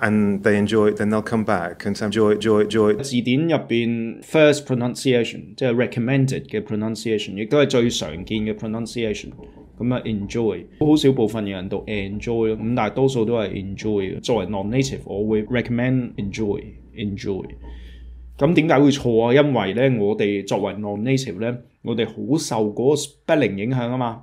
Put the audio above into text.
and they enjoy it, then they'll come back and say, enjoy it, enjoy it, enjoy it. 字典入邊 first pronunciation 即係 recommended 嘅 pronunciation，亦都係最常見嘅 pronunciation。咁啊 enjoy，好少部分嘅人讀 enjoy 咯，咁但係多數都係 enjoy non non-native，我會 recommend enjoy non non-native 咧，我哋好受嗰個 spelling 影響啊嘛。